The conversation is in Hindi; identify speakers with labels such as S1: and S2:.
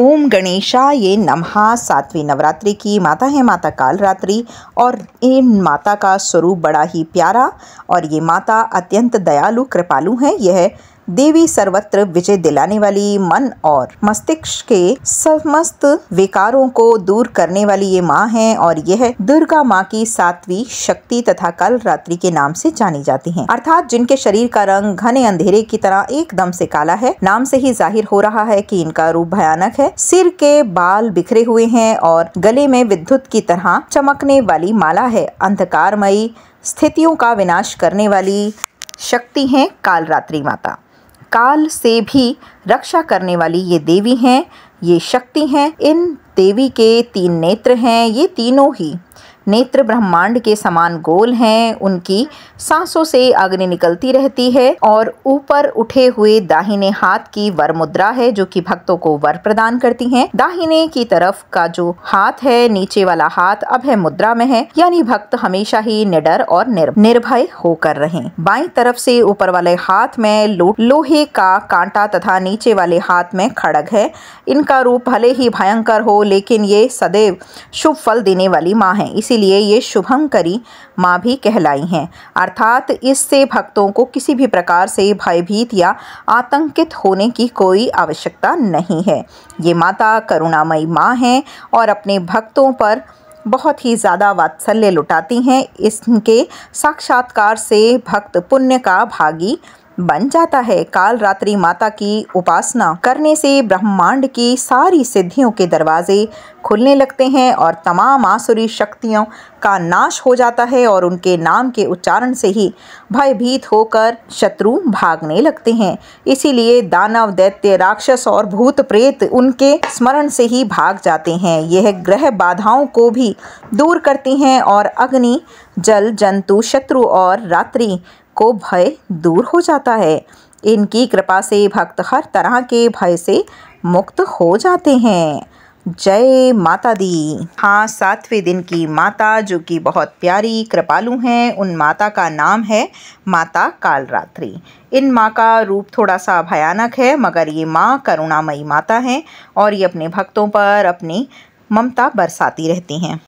S1: ओम गणेशा ये नमहा सातवीं नवरात्रि की माता है माता कालरात्रि और ये माता का स्वरूप बड़ा ही प्यारा और ये माता अत्यंत दयालु कृपालु हैं यह देवी सर्वत्र विजय दिलाने वाली मन और मस्तिष्क के समस्त विकारों को दूर करने वाली ये माँ है और यह दुर्गा माँ की सातवीं शक्ति तथा कल रात्रि के नाम से जानी जाती है अर्थात जिनके शरीर का रंग घने अंधेरे की तरह एकदम से काला है नाम से ही जाहिर हो रहा है कि इनका रूप भयानक है सिर के बाल बिखरे हुए हैं और गले में विद्युत की तरह चमकने वाली माला है अंधकारमयी स्थितियों का विनाश करने वाली शक्ति है कालरात्रि माता काल से भी रक्षा करने वाली ये देवी हैं ये शक्ति हैं इन देवी के तीन नेत्र हैं ये तीनों ही नेत्र ब्रह्मांड के समान गोल हैं उनकी सांसों से अग्नि निकलती रहती है और ऊपर उठे हुए दाहिने हाथ की वर मुद्रा है जो कि भक्तों को वर प्रदान करती है दाहिने की तरफ का जो हाथ है नीचे वाला हाथ अब है मुद्रा में है यानी भक्त हमेशा ही निडर और निर्भय होकर रहे बाई तरफ से ऊपर वाले हाथ में लो, लोहे का कांटा तथा नीचे वाले हाथ में खड़ग है इनका रूप भले ही भयंकर हो लेकिन ये सदैव शुभ फल देने वाली माँ है इसी इसीलिए ये शुभंकरी माँ भी कहलाई हैं अर्थात इससे भक्तों को किसी भी प्रकार से भयभीत या आतंकित होने की कोई आवश्यकता नहीं है ये माता करुणामयी माँ हैं और अपने भक्तों पर बहुत ही ज़्यादा वात्सल्य लुटाती हैं इसके साक्षात्कार से भक्त पुण्य का भागी बन जाता है काल रात्रि माता की उपासना करने से ब्रह्मांड की सारी सिद्धियों के दरवाजे खुलने लगते हैं और तमाम आसुरी शक्तियों का नाश हो जाता है और उनके नाम के उच्चारण से ही भयभीत होकर शत्रु भागने लगते हैं इसीलिए दानव दैत्य राक्षस और भूत प्रेत उनके स्मरण से ही भाग जाते हैं यह ग्रह बाधाओं को भी दूर करती हैं और अग्नि जल जंतु शत्रु और रात्रि को भय दूर हो जाता है इनकी कृपा से भक्त हर तरह के भय से मुक्त हो जाते हैं जय माता दी हाँ सातवें दिन की माता जो कि बहुत प्यारी कृपालु हैं उन माता का नाम है माता कालरात्रि इन माँ का रूप थोड़ा सा भयानक है मगर ये माँ करुणामयी माता हैं और ये अपने भक्तों पर अपनी ममता बरसाती रहती हैं